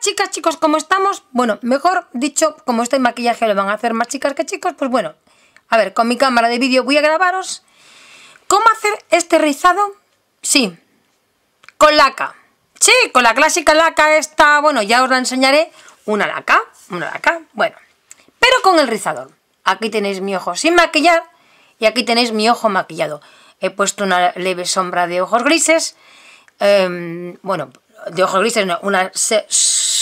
chicas, chicos, como estamos, bueno, mejor dicho, como este maquillaje lo van a hacer más chicas que chicos, pues bueno, a ver, con mi cámara de vídeo voy a grabaros cómo hacer este rizado, sí, con laca. Sí, con la clásica laca esta, bueno, ya os la enseñaré, una laca, una laca, bueno, pero con el rizador. Aquí tenéis mi ojo sin maquillar y aquí tenéis mi ojo maquillado. He puesto una leve sombra de ojos grises, em, bueno, de ojos grises, una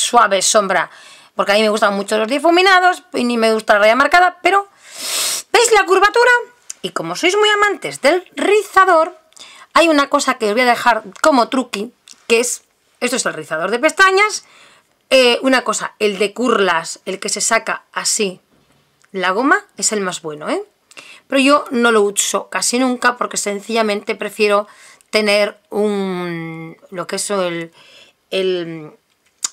suave sombra. Porque a mí me gustan mucho los difuminados y ni me gusta la raya marcada, pero ¿veis la curvatura? Y como sois muy amantes del rizador, hay una cosa que os voy a dejar como truqui, que es, esto es el rizador de pestañas, eh, una cosa, el de curlas, el que se saca así la goma, es el más bueno, ¿eh? Pero yo no lo uso casi nunca porque sencillamente prefiero tener un lo que es el, el,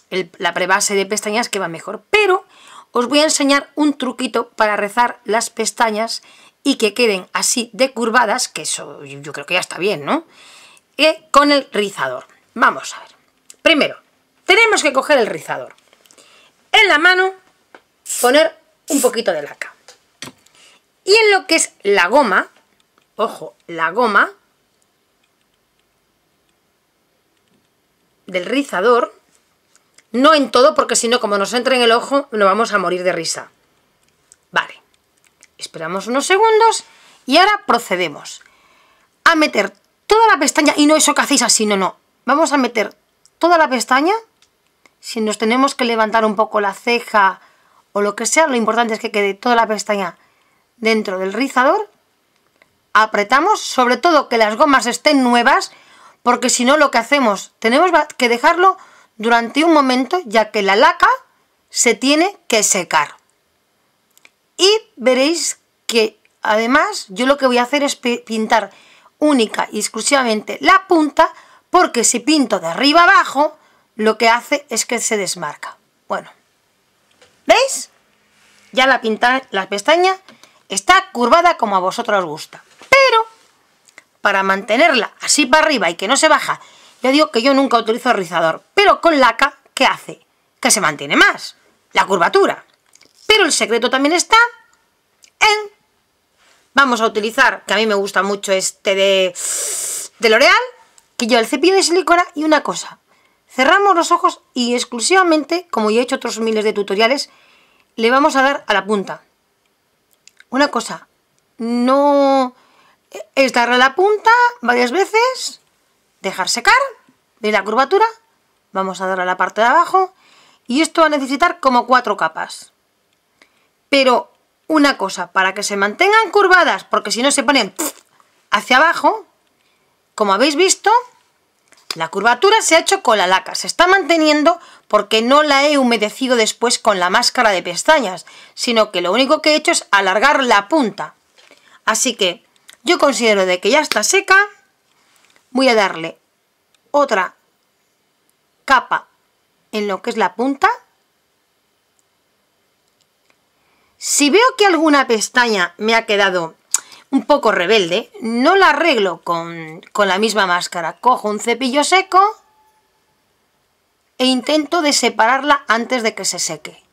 la prebase de pestañas que va mejor. Pero os voy a enseñar un truquito para rezar las pestañas y que queden así de curvadas, que eso yo creo que ya está bien, ¿no? Eh, con el rizador. Vamos a ver. Primero, tenemos que coger el rizador. En la mano, poner un poquito de laca. Y en lo que es la goma, ojo, la goma del rizador, no en todo, porque si no, como nos entra en el ojo, nos vamos a morir de risa. Vale. Esperamos unos segundos y ahora procedemos a meter toda la pestaña, y no eso que hacéis así, no, no. Vamos a meter toda la pestaña, si nos tenemos que levantar un poco la ceja o lo que sea, lo importante es que quede toda la pestaña dentro del rizador. Apretamos, sobre todo que las gomas estén nuevas, porque si no lo que hacemos, tenemos que dejarlo durante un momento ya que la laca se tiene que secar. Y veréis que además yo lo que voy a hacer es pintar única y exclusivamente la punta porque si pinto de arriba abajo lo que hace es que se desmarca. Bueno, ¿veis? Ya la, pinta, la pestaña está curvada como a vosotros os gusta. Pero para mantenerla así para arriba y que no se baja ya digo que yo nunca utilizo rizador, pero con laca, ¿qué hace? Que se mantiene más, la curvatura. Pero el secreto también está en... Vamos a utilizar, que a mí me gusta mucho este de, de L'Oreal, que yo el cepillo de silicona y una cosa. Cerramos los ojos y exclusivamente, como ya he hecho otros miles de tutoriales, le vamos a dar a la punta. Una cosa, no eh, es darle a la punta varias veces dejar secar de la curvatura, vamos a dar a la parte de abajo y esto va a necesitar como cuatro capas. Pero una cosa, para que se mantengan curvadas, porque si no se ponen hacia abajo, como habéis visto, la curvatura se ha hecho con la laca, se está manteniendo porque no la he humedecido después con la máscara de pestañas, sino que lo único que he hecho es alargar la punta. Así que yo considero de que ya está seca voy a darle otra capa en lo que es la punta. Si veo que alguna pestaña me ha quedado un poco rebelde, no la arreglo con, con la misma máscara. Cojo un cepillo seco e intento de separarla antes de que se seque.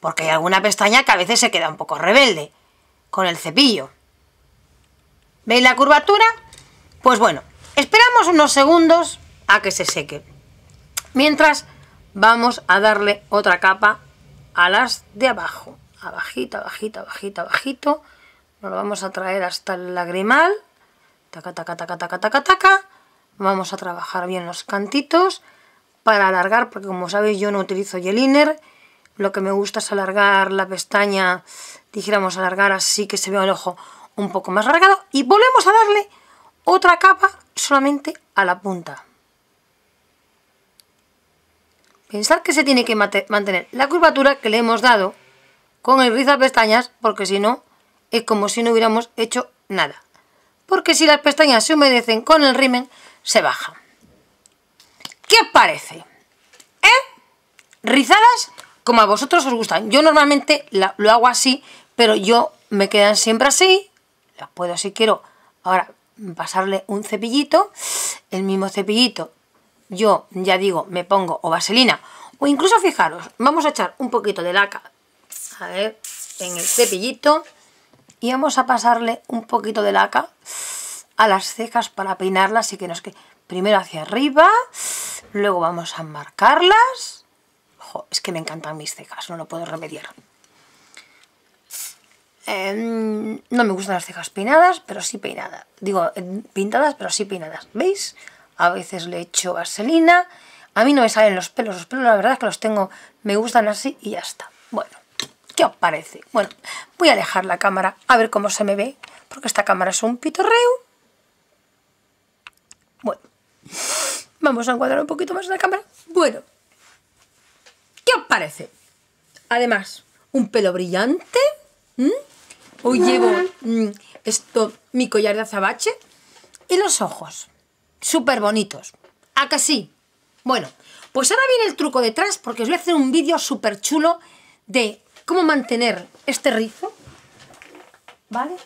Porque hay alguna pestaña que a veces se queda un poco rebelde con el cepillo. ¿Veis la curvatura? Pues bueno, Esperamos unos segundos a que se seque. Mientras vamos a darle otra capa a las de abajo. Abajito, abajito, abajito, abajito. Nos lo vamos a traer hasta el lagrimal. Taca, taca, taca, taca, taca, taca. Vamos a trabajar bien los cantitos para alargar, porque como sabéis yo no utilizo geliner. Lo que me gusta es alargar la pestaña, dijéramos alargar así que se vea el ojo un poco más alargado. Y volvemos a darle otra capa solamente a la punta. Pensar que se tiene que mantener la curvatura que le hemos dado con el riza pestañas, porque si no, es como si no hubiéramos hecho nada. Porque si las pestañas se humedecen con el rimen, se baja. ¿Qué os parece? ¿Eh? Rizadas como a vosotros os gustan. Yo normalmente lo hago así, pero yo me quedan siempre así. Las puedo así, quiero. Ahora, pasarle un cepillito, el mismo cepillito, yo ya digo, me pongo o vaselina, o incluso fijaros, vamos a echar un poquito de laca, en el cepillito, y vamos a pasarle un poquito de laca a las cejas para peinarlas y que nos quede primero hacia arriba, luego vamos a marcarlas, es que me encantan mis cejas, no lo puedo remediar. Em, no me gustan las cejas peinadas, pero sí peinadas. Digo, em, pintadas, pero sí peinadas. ¿Veis? A veces le echo vaselina. A mí no me salen los pelos. Los pelos, la verdad, es que los tengo, me gustan así y ya está. Bueno, ¿qué os parece? Bueno, voy a dejar la cámara a ver cómo se me ve, porque esta cámara es un pitorreo. Bueno, vamos a encuadrar un poquito más la cámara. Bueno, ¿qué os parece? Además, un pelo brillante. Hoy llevo mm, esto, mi collar de azabache y los ojos. Súper bonitos. acá sí? Bueno, pues ahora viene el truco detrás porque os voy a hacer un vídeo súper chulo de cómo mantener este rizo. ¿Vale?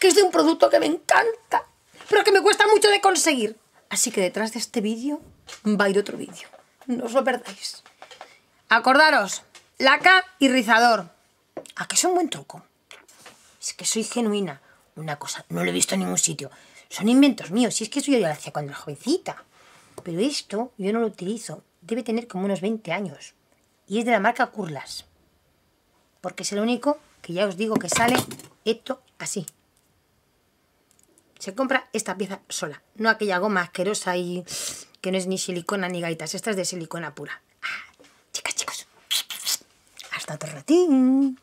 que es de un producto que me encanta, pero que me cuesta mucho de conseguir. Así que detrás de este vídeo va a ir otro vídeo. No os lo perdáis. Acordaros, laca y rizador. ¿A ah, que es un buen truco? Es que soy genuina. Una cosa, no lo he visto en ningún sitio. Son inventos míos, si es que eso yo lo hacía cuando era jovencita. Pero esto yo no lo utilizo. Debe tener como unos 20 años. Y es de la marca Curlas. Porque es el único que ya os digo que sale esto así. Se compra esta pieza sola, no aquella goma asquerosa y que no es ni silicona ni gaitas. Esta es de silicona pura. Ah, chicas, chicos. Hasta otro ratín.